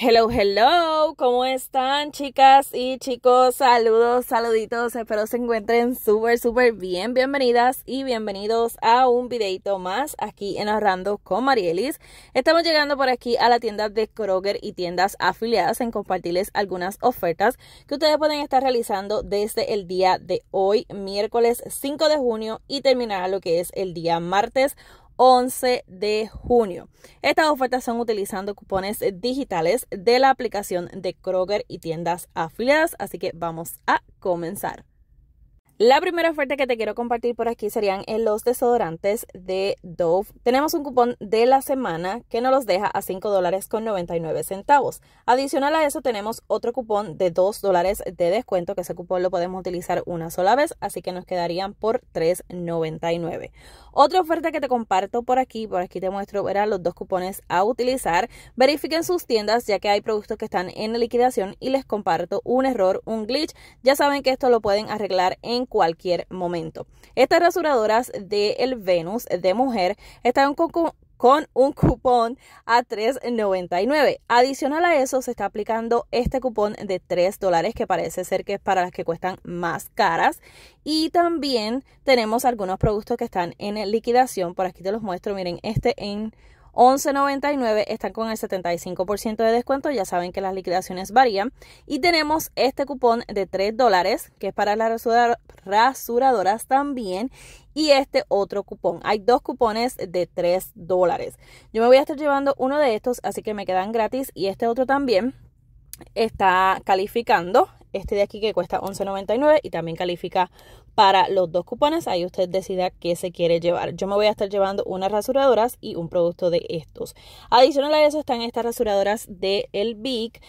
Hello, hello, ¿cómo están chicas y chicos? Saludos, saluditos, espero se encuentren súper, súper bien. Bienvenidas y bienvenidos a un videito más aquí en Ahorrando con Marielis. Estamos llegando por aquí a la tienda de Kroger y tiendas afiliadas en compartirles algunas ofertas que ustedes pueden estar realizando desde el día de hoy, miércoles 5 de junio, y terminará lo que es el día martes 11 de junio. Estas ofertas son utilizando cupones digitales de la aplicación de Kroger y tiendas afiliadas, así que vamos a comenzar. La primera oferta que te quiero compartir por aquí serían los desodorantes de Dove. Tenemos un cupón de la semana que nos los deja a 5 dólares con 99 centavos. Adicional a eso tenemos otro cupón de 2 dólares de descuento, que ese cupón lo podemos utilizar una sola vez, así que nos quedarían por 3.99. Otra oferta que te comparto por aquí, por aquí te muestro verán los dos cupones a utilizar. Verifiquen sus tiendas ya que hay productos que están en liquidación y les comparto un error, un glitch. Ya saben que esto lo pueden arreglar en cualquier momento. Estas rasuradoras de el Venus de mujer están con, con un cupón a $3.99. Adicional a eso, se está aplicando este cupón de $3 dólares, que parece ser que es para las que cuestan más caras. Y también tenemos algunos productos que están en liquidación. Por aquí te los muestro. Miren, este en 11.99 están con el 75% de descuento, ya saben que las liquidaciones varían. Y tenemos este cupón de 3 dólares, que es para las rasuradoras también. Y este otro cupón. Hay dos cupones de 3 dólares. Yo me voy a estar llevando uno de estos, así que me quedan gratis. Y este otro también está calificando este de aquí que cuesta $11.99 y también califica para los dos cupones. Ahí usted decida qué se quiere llevar. Yo me voy a estar llevando unas rasuradoras y un producto de estos. Adicional a eso están estas rasuradoras de El Big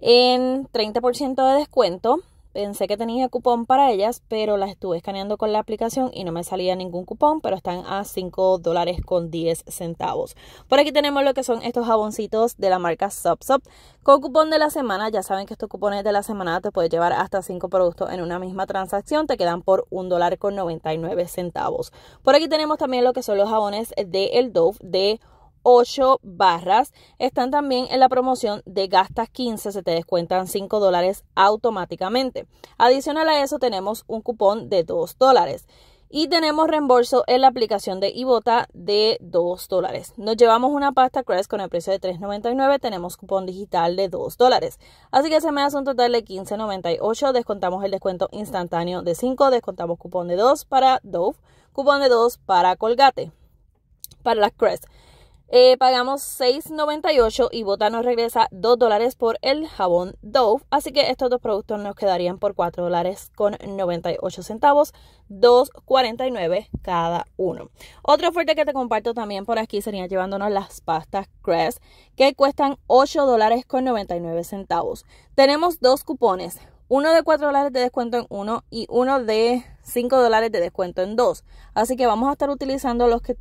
en 30% de descuento pensé que tenía cupón para ellas, pero las estuve escaneando con la aplicación y no me salía ningún cupón, pero están a $5.10. dólares con 10 centavos. Por aquí tenemos lo que son estos jaboncitos de la marca SubSub con cupón de la semana. Ya saben que estos cupones de la semana te puedes llevar hasta 5 productos en una misma transacción, te quedan por $1.99. dólar con 99 centavos. Por aquí tenemos también lo que son los jabones de El Dove de 8 barras. Están también en la promoción de gastas 15, se te descuentan 5 dólares automáticamente. Adicional a eso tenemos un cupón de 2 dólares. Y tenemos reembolso en la aplicación de Ibota de 2 dólares. Nos llevamos una pasta Crest con el precio de $3.99. Tenemos cupón digital de 2 dólares. Así que se me hace un total de $15.98. Descontamos el descuento instantáneo de 5. Descontamos cupón de 2 para Dove. Cupón de 2 para Colgate. Para las Crest. Eh, pagamos $6.98 y Bota nos regresa 2 dólares por el jabón Dove. Así que estos dos productos nos quedarían por $4.98. 2.49 cada uno. Otra oferta que te comparto también por aquí sería llevándonos las pastas Crest que cuestan $8.99. Tenemos dos cupones, uno de 4 dólares de descuento en uno y uno de 5 dólares de descuento en dos. Así que vamos a estar utilizando los que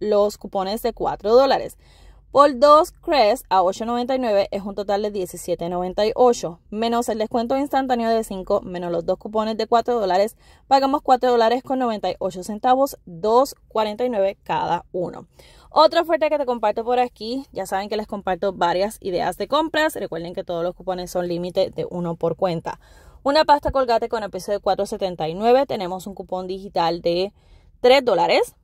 los cupones de 4 dólares. Por 2 Crest a 8.99 es un total de 17.98, menos el descuento instantáneo de 5, menos los dos cupones de 4 dólares, pagamos 4 dólares con 98 centavos, 2.49 cada uno. Otra oferta que te comparto por aquí, ya saben que les comparto varias ideas de compras, recuerden que todos los cupones son límite de uno por cuenta. Una pasta colgate con el precio de 4.79, tenemos un cupón digital de 3 dólares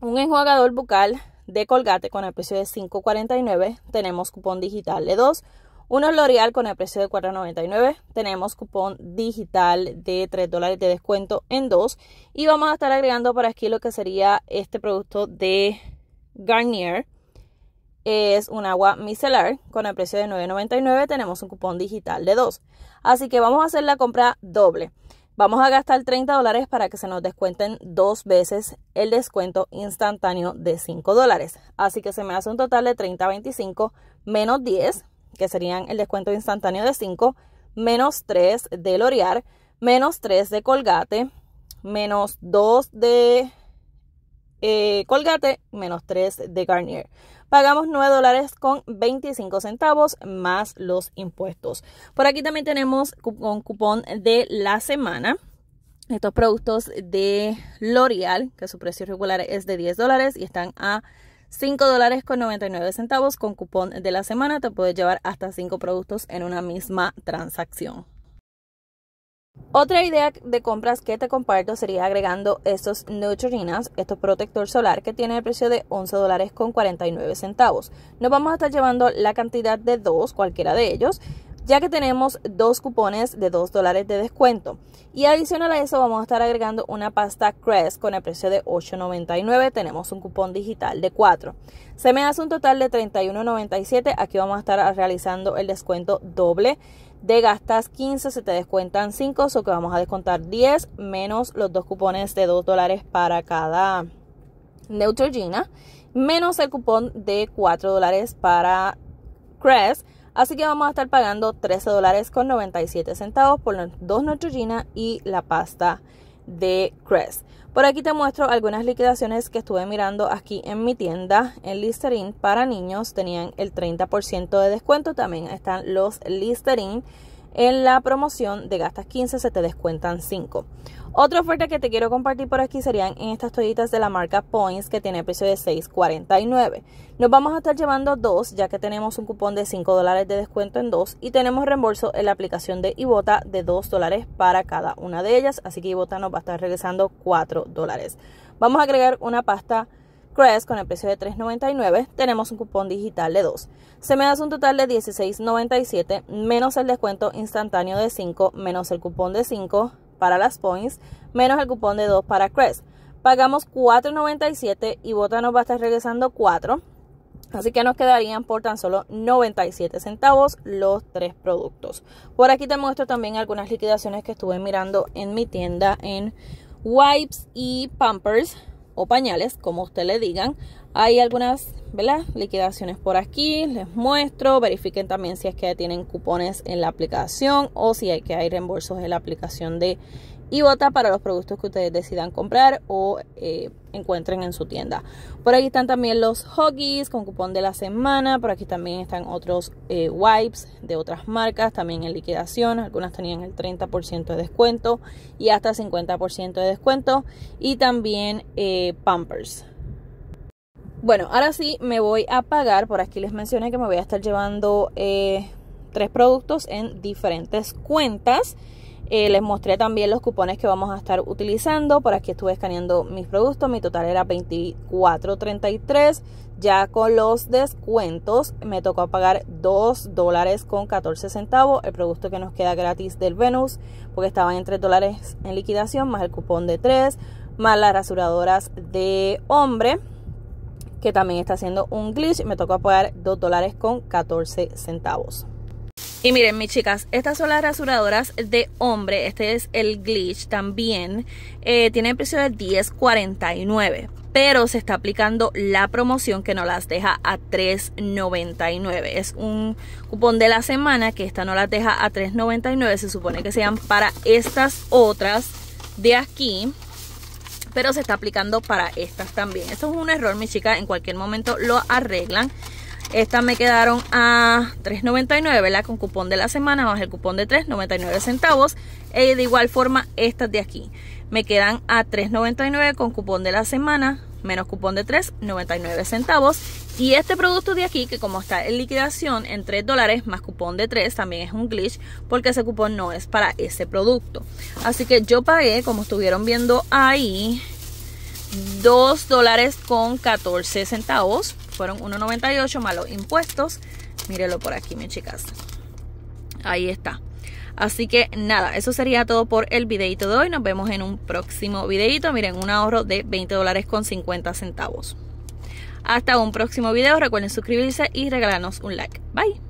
un enjuagador bucal de Colgate con el precio de $5.49. Tenemos cupón digital de 2. Uno L'Oreal con el precio de $4.99. Tenemos cupón digital de 3 dólares de descuento en 2. Y vamos a estar agregando por aquí lo que sería este producto de Garnier. Es un agua micelar con el precio de $9.99. Tenemos un cupón digital de 2. Así que vamos a hacer la compra doble. Vamos a gastar 30 dólares para que se nos descuenten dos veces el descuento instantáneo de 5 dólares. Así que se me hace un total de 30, 25 menos 10, que serían el descuento instantáneo de 5, menos 3 de L'Oreal, menos 3 de Colgate, menos 2 de eh, Colgate menos 3 de Garnier. Pagamos 9 dólares con 25 centavos más los impuestos. Por aquí también tenemos con cupón de la semana. Estos productos de L'Oreal, que su precio regular es de 10 dólares y están a 5 dólares con 99 centavos con cupón de la semana. Te puedes llevar hasta 5 productos en una misma transacción. Otra idea de compras que te comparto sería agregando estos neutrinas, estos protector solar que tiene el precio de 11 dólares con 49 centavos. Nos vamos a estar llevando la cantidad de dos, cualquiera de ellos, ya que tenemos dos cupones de 2 dólares de descuento. Y adicional a eso vamos a estar agregando una pasta Crest con el precio de 8.99. Tenemos un cupón digital de 4. Se me hace un total de 31.97. Aquí vamos a estar realizando el descuento doble de gastas 15, se te descuentan 5, o que vamos a descontar 10 menos los dos cupones de 2 dólares para cada Neutrogena, menos el cupón de 4 dólares para Crest. Así que vamos a estar pagando 13 dólares con 97 centavos por los dos Neutrogena y la pasta de Crest. Por aquí te muestro algunas liquidaciones que estuve mirando aquí en mi tienda. En Listerine para niños tenían el 30% de descuento. También están los Listerine en la promoción de gastas 15 se te descuentan 5. Otra oferta que te quiero compartir por aquí serían en estas toallitas de la marca Points que tiene precio de 6.49. Nos vamos a estar llevando dos ya que tenemos un cupón de 5 dólares de descuento en dos y tenemos reembolso en la aplicación de Ibota de 2 dólares para cada una de ellas, así que Ibota nos va a estar regresando 4 dólares. Vamos a agregar una pasta Crest con el precio de $3.99, tenemos un cupón digital de 2. Se me hace un total de $16.97 menos el descuento instantáneo de 5 menos el cupón de 5 para las points menos el cupón de 2 para Crest. Pagamos $4.97 y Bota nos va a estar regresando 4. Así que nos quedarían por tan solo 97 centavos los tres productos. Por aquí te muestro también algunas liquidaciones que estuve mirando en mi tienda en Wipes y Pampers o pañales, como usted le digan. Hay algunas ¿verdad? liquidaciones por aquí, les muestro. Verifiquen también si es que tienen cupones en la aplicación o si hay que hay reembolsos en la aplicación de y vota para los productos que ustedes decidan comprar o eh, encuentren en su tienda. Por aquí están también los hoggies con cupón de la semana. Por aquí también están otros eh, wipes de otras marcas, también en liquidación. Algunas tenían el 30% de descuento y hasta 50% de descuento. Y también eh, Pampers. Bueno, ahora sí me voy a pagar. Por aquí les mencioné que me voy a estar llevando eh, tres productos en diferentes cuentas. Eh, les mostré también los cupones que vamos a estar utilizando. Por aquí estuve escaneando mis productos. Mi total era 24.33. Ya con los descuentos me tocó pagar 2 dólares con 14 centavos. El producto que nos queda gratis del Venus. Porque estaban en 3 dólares en liquidación. Más el cupón de 3. Más las rasuradoras de hombre. Que también está haciendo un glitch. Me tocó pagar 2 dólares con 14 centavos. Y miren, mis chicas, estas son las rasuradoras de hombre. Este es el glitch también. Eh, tiene precio de $10.49. Pero se está aplicando la promoción que no las deja a $3.99. Es un cupón de la semana que esta no las deja a $3.99. Se supone que sean para estas otras de aquí pero se está aplicando para estas también. Esto es un error, mis chicas, en cualquier momento lo arreglan. Estas me quedaron a 3.99, ¿verdad? Con cupón de la semana más el cupón de 3.99 centavos. Y de igual forma, estas de aquí me quedan a 3.99 con cupón de la semana menos cupón de 3.99 centavos. Y este producto de aquí, que como está en liquidación en 3 dólares más cupón de 3, también es un glitch porque ese cupón no es para ese producto. Así que yo pagué, como estuvieron viendo ahí, 2 dólares con 14 centavos fueron 1.98 malos impuestos. Mírelo por aquí, mis chicas. Ahí está. Así que nada, eso sería todo por el videito de hoy. Nos vemos en un próximo videito. Miren, un ahorro de 20 dólares con 50 centavos. Hasta un próximo video. Recuerden suscribirse y regalarnos un like. Bye.